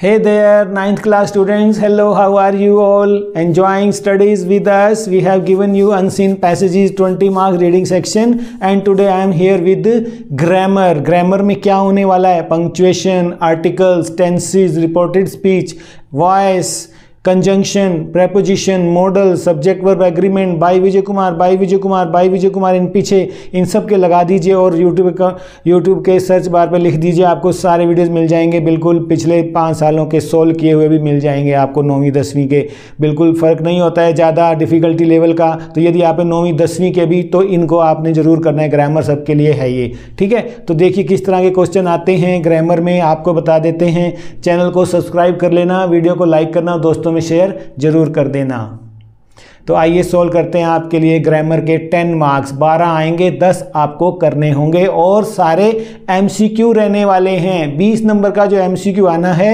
Hey there, ninth class students. Hello, how are you all? Enjoying studies with us? We have given you Unseen Passages 20 mark reading section and today I am here with grammar. Grammar में क्या होने वाला है? Punctuation, articles, tenses, reported speech, voice, conjunction preposition modal subject verb agreement by Vijay Kumar by Vijay Kumar by Vijay Kumar इन पीछे इन सब के लगा दीजिए और यूट्यूब का यूट्यूब के सर्च बार पर लिख दीजिए आपको सारे वीडियोज़ मिल जाएंगे बिल्कुल पिछले पाँच सालों के सोल्व किए हुए भी मिल जाएंगे आपको नौवीं दसवीं के बिल्कुल फ़र्क नहीं होता है ज़्यादा डिफ़िकल्टी लेवल का तो यदि आप नौवीं दसवीं के भी तो इनको आपने ज़रूर करना है ग्रामर सबके लिए है ये ठीक है तो देखिए किस तरह के क्वेश्चन आते हैं ग्रामर में आपको बता देते हैं चैनल को सब्सक्राइब कर लेना वीडियो को लाइक करना दोस्तों दोस्तों में शेयर ज़रूर कर देना तो आइए सोल्व करते हैं आपके लिए ग्रामर के टेन मार्क्स बारह आएंगे दस आपको करने होंगे और सारे एमसीक्यू रहने वाले हैं बीस नंबर का जो एमसीक्यू आना है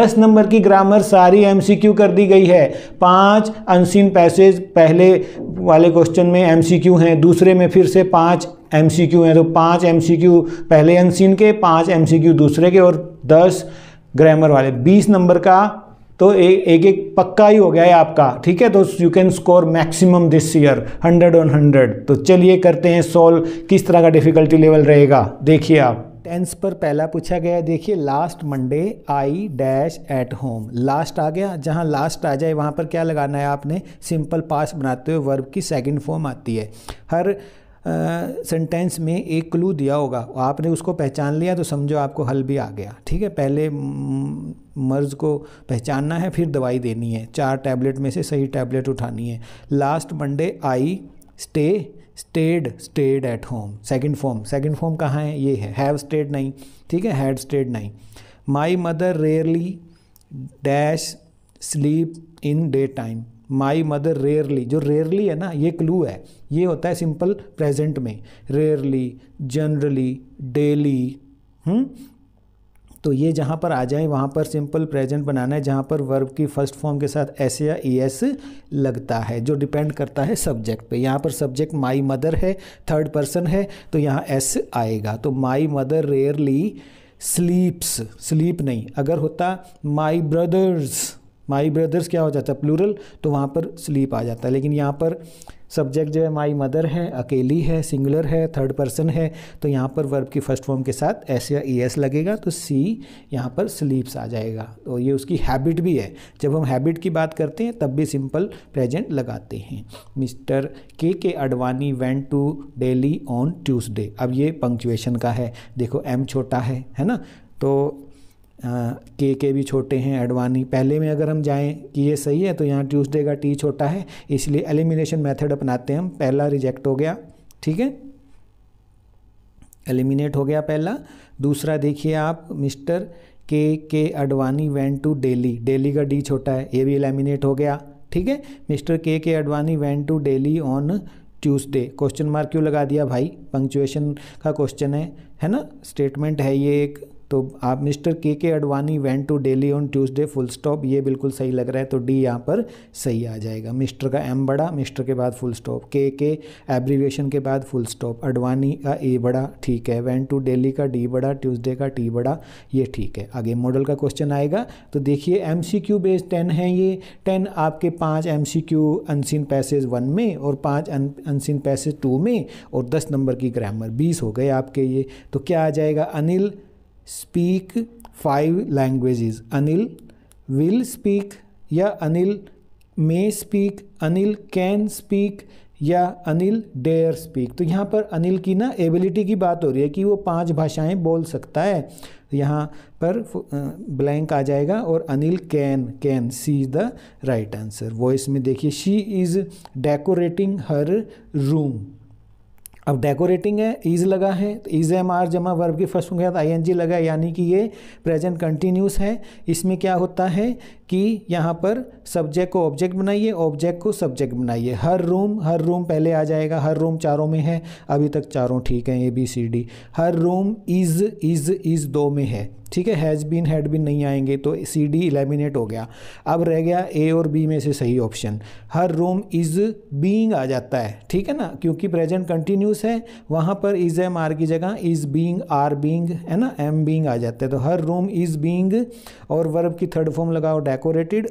दस नंबर की ग्रामर सारी एमसीक्यू कर दी गई है पांच अनसीन पैसेज पहले वाले क्वेश्चन में एमसीक्यू हैं दूसरे में फिर से पांच एमसीक्यू हैं तो पांच एमसीक्यू पहले अनसिन के पांच एमसीक्यू दूसरे के और दस ग्रामर वाले बीस नंबर का तो ए, एक एक पक्का ही हो गया है आपका ठीक है तो you can score maximum this year 100 on 100 तो चलिए करते हैं सॉल्व किस तरह का डिफ़िकल्टी लेवल रहेगा देखिए आप टेंस पर पहला पूछा गया देखिए last Monday I dash at home last आ गया जहाँ लास्ट आ जाए वहां पर क्या लगाना है आपने सिंपल पास बनाते हुए वर्ब की सेकंड फॉर्म आती है हर सेंटेंस में एक क्लू दिया होगा आपने उसको पहचान लिया तो समझो आपको हल भी आ गया ठीक है पहले मर्ज़ को पहचानना है फिर दवाई देनी है चार टैबलेट में से सही टैबलेट उठानी है last Monday I stay stayed stayed at home second form second form कहाँ है ये है हैव स्टेड नहीं ठीक है हैड स्टेड नहीं my mother rarely dash sleep in day time my mother rarely जो रेयरली है ना ये क्लू है ये होता है सिंपल प्रेजेंट में रेयरली जनरली डेली तो ये जहाँ पर आ जाए वहाँ पर सिंपल प्रेजेंट बनाना है जहाँ पर वर्ब की फर्स्ट फॉर्म के साथ एस या ई एस लगता है जो डिपेंड करता है सब्जेक्ट पे यहाँ पर सब्जेक्ट माई मदर है थर्ड पर्सन है तो यहाँ एस आएगा तो my mother rarely sleeps sleep नहीं अगर होता माई ब्रदर्स माई ब्रदर्स क्या हो जाता है प्लूरल तो वहाँ पर स्लीप आ जाता है लेकिन यहाँ पर सब्जेक्ट जो है माई मदर है अकेली है सिंगुलर है थर्ड पर्सन है तो यहाँ पर वर्ब की फर्स्ट फॉर्म के साथ एस या ई एस लगेगा तो सी यहाँ पर स्लीप्स आ जाएगा तो ये उसकी हैबिट भी है जब हम हैबिट की बात करते हैं तब भी सिंपल प्रेजेंट लगाते हैं mister K K Advani went to Delhi on Tuesday अब ये पंक्चुएशन का है देखो एम छोटा है है ना तो के के भी छोटे हैं एडवानी पहले में अगर हम जाएं कि ये सही है तो यहाँ ट्यूसडे का टी छोटा है इसलिए एलिमिनेशन मेथड अपनाते हैं हम पहला रिजेक्ट हो गया ठीक है एलिमिनेट हो गया पहला दूसरा देखिए आप mister K K Advani went to Delhi Delhi का डी छोटा है ये भी एलिमिनेट हो गया ठीक है mister K K Advani went to Delhi on Tuesday question mark क्यों लगा दिया भाई पंक्चुएशन का क्वेश्चन है है ना स्टेटमेंट है ये एक तो आप mister K K Advani went to Delhi on Tuesday full stop ये बिल्कुल सही लग रहा है तो डी यहाँ पर सही आ जाएगा मिस्टर का एम बड़ा मिस्टर के बाद फुल स्टॉप के के एब्रीविएशन के बाद फुल स्टॉप अडवाणी का ए बड़ा ठीक है वेंट टू डेली का डी बड़ा ट्यूसडे का टी बड़ा ये ठीक है आगे मॉडल का क्वेश्चन आएगा तो देखिए M C Q base ten है ये टेन आपके पाँच M C Q unseen passage one में और पाँच अनसिन पैसेज टू में और दस नंबर की ग्रामर बीस हो गए आपके ये तो क्या आ जाएगा Anil speak five languages Anil will speak या Anil may speak Anil can speak या अनिल डेयर स्पीक तो यहाँ पर अनिल की ना एबिलिटी की बात हो रही है कि वो पांच भाषाएं बोल सकता है यहाँ पर ब्लैंक आ जाएगा और Anil can can C is the right answer voice में देखिए she is decorating her room अब डेकोरेटिंग है इज़ लगा है तो इज़ एम आर जमा वर्ब की फर्स्ट फॉर्म के साथ आई एन जी लगा है यानी कि ये प्रेजेंट कंटिन्यूस है इसमें क्या होता है कि यहाँ पर सब्जेक्ट को ऑब्जेक्ट बनाइए ऑब्जेक्ट को सब्जेक्ट बनाइए हर रूम हर रूम पहले आ जाएगा हर रूम चारों में है अभी तक चारों ठीक हैं A B C D her room is is is दो में है ठीक है हैज़ बीन हैड बीन नहीं आएंगे तो सी डी इलेमिनेट हो गया अब रह गया ए और बी में से सही option her room is being आ जाता है ठीक है ना क्योंकि प्रेजेंट कंटिन्यूस है वहाँ पर इज़ एम आर की जगह इज़ बीइंग आर बीइंग है ना एम बीइंग आ जाता है तो हर रूम इज़ बीइंग और वर्ब की थर्ड फॉर्म लगाओ डेकोरेटेड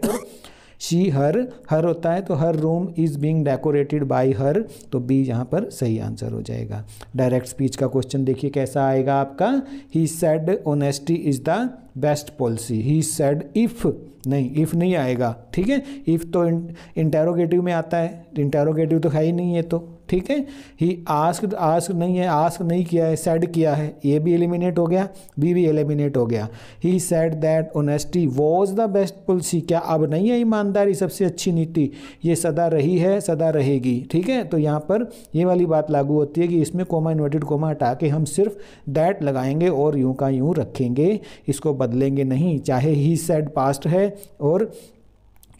शी हर हर होता है तो her room is being decorated by her तो बी यहाँ पर सही आंसर हो जाएगा डायरेक्ट स्पीच का क्वेश्चन देखिए कैसा आएगा आपका he said honesty is the best policy he said if नहीं इफ़ नहीं आएगा ठीक है इफ़ तो इंटेरोगेटिव में आता है इंटेरोगेटिव तो है ही नहीं है तो ठीक है ही आस्क आस्क नहीं है आस्क नहीं किया है सेड किया है ये भी एलिमिनेट हो गया बी भी एलिमिनेट हो गया he said that honesty was the best policy क्या अब नहीं है ईमानदारी सबसे अच्छी नीति ये सदा रही है सदा रहेगी ठीक है तो यहाँ पर ये वाली बात लागू होती है कि इसमें कोमा इन्वर्टेड कोमा हटा के हम सिर्फ दैट लगाएंगे और यूं का यूं रखेंगे इसको बदलेंगे नहीं चाहे ही सेड पास्ट है और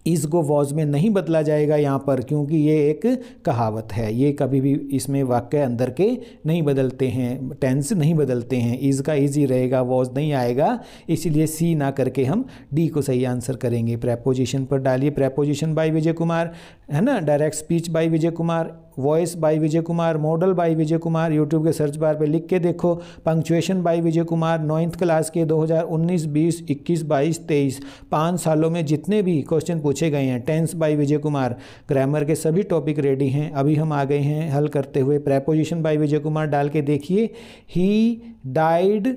इस को वॉज में नहीं बदला जाएगा यहाँ पर क्योंकि ये एक कहावत है ये कभी भी इसमें वाक्य अंदर के नहीं बदलते हैं टेंस नहीं बदलते हैं इज़ का इज ही रहेगा वॉज नहीं आएगा इसीलिए सी ना करके हम डी को सही आंसर करेंगे प्रेपोजिशन पर डालिए प्रेपोजिशन बाय विजय कुमार है ना direct speech by Vijay Kumar voice by Vijay Kumar modal by Vijay Kumar YouTube के सर्च बार पे लिख के देखो punctuation by Vijay Kumar ninth class के 2019 20 21 22 23 पाँच सालों में जितने भी क्वेश्चन पूछ पूछे गए हैं tense by Vijay Kumar grammar के सभी टॉपिक रेडी हैं अभी हम आ गए हैं हल करते हुए प्रेपोजिशन बाय विजय कुमार डाल के देखिए ही डाइड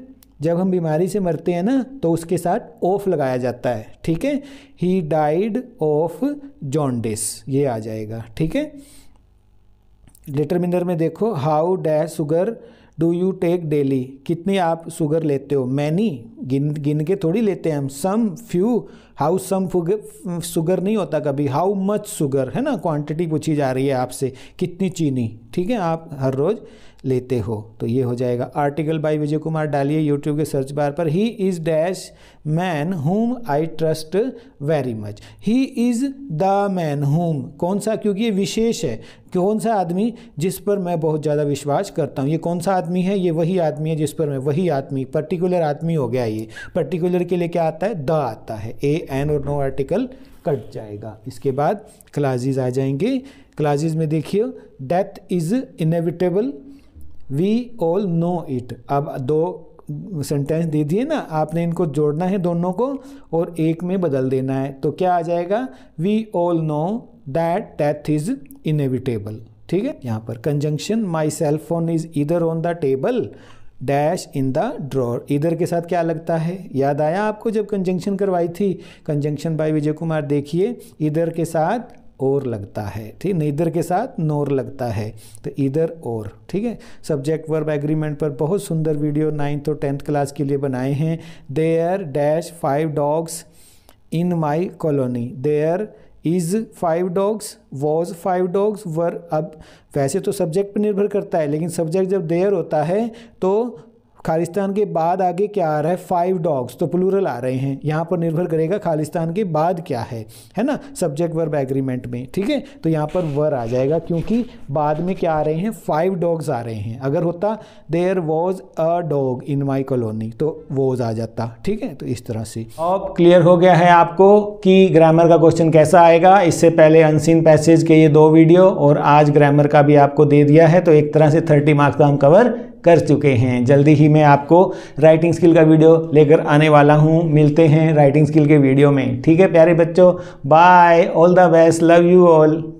जब हम बीमारी से मरते हैं ना तो उसके साथ ऑफ लगाया जाता है ठीक है ही डाइड ऑफ जॉन्डिस ये आ जाएगा ठीक है डिटर्मिनर में देखो how dash sugar do you take daily कितनी आप शुगर लेते हो मैनी गिन गिन के थोड़ी लेते हैं हम some few how some sugar नहीं होता कभी हाउ मच सुगर है ना क्वांटिटी पूछी जा रही है आपसे कितनी चीनी ठीक है आप हर रोज़ लेते हो तो ये हो जाएगा आर्टिकल बाय विजय कुमार डालिए यूट्यूब के सर्च बार पर he is dash man home I trust very much he is the man home कौन सा क्योंकि ये विशेष है कौन सा आदमी जिस पर मैं बहुत ज़्यादा विश्वास करता हूँ ये कौन सा आदमी है ये वही आदमी है जिस पर मैं वही आदमी पर्टिकुलर आदमी हो गया ये पर्टिकुलर के लिए क्या आता है द आता है ए एन और नो आर्टिकल कट जाएगा इसके बाद क्लाजिज़ आ जाएंगे क्लाजिज़ में देखिए death is inevitable we all know it अब दो सेंटेंस दे दिए ना आपने इनको जोड़ना है दोनों को और एक में बदल देना है तो क्या आ जाएगा we all know that death is inevitable ठीक है यहाँ पर conjunction my cell phone is इधर on the table dash in the drawer इधर के साथ क्या लगता है याद आया आपको जब कंजंक्शन करवाई थी कंजंक्शन बाय विजय कुमार देखिए इधर के साथ और लगता है ठीक इधर के साथ नोर लगता है तो इधर और ठीक है सब्जेक्ट वर्ब एग्रीमेंट पर बहुत सुंदर वीडियो नाइन्थ और टेंथ क्लास के लिए बनाए हैं there dash five dogs in my colony there is five dogs was five dogs were अब वैसे तो सब्जेक्ट पर निर्भर करता है लेकिन सब्जेक्ट जब देयर होता है तो खालिस्तान के बाद आगे क्या आ रहा है फाइव डॉग्स तो प्लूरल आ रहे हैं यहाँ पर निर्भर करेगा खालिस्तान के बाद क्या है है ना सब्जेक्ट वर्ब एग्रीमेंट में ठीक है तो यहाँ पर वर आ जाएगा क्योंकि बाद में क्या आ रहे हैं फाइव डॉग्स आ रहे हैं अगर होता there was a dog in my colony तो वोज आ जाता ठीक है तो इस तरह से अब क्लियर हो गया है आपको कि ग्रामर का क्वेश्चन कैसा आएगा इससे पहले अनसिन पैसेज के ये दो वीडियो और आज ग्रामर का भी आपको दे दिया है तो एक तरह से थर्टी मार्क्स का हम कवर कर चुके हैं जल्दी ही मैं आपको राइटिंग स्किल का वीडियो लेकर आने वाला हूँ मिलते हैं राइटिंग स्किल के वीडियो में ठीक है प्यारे बच्चों bye all the best love you all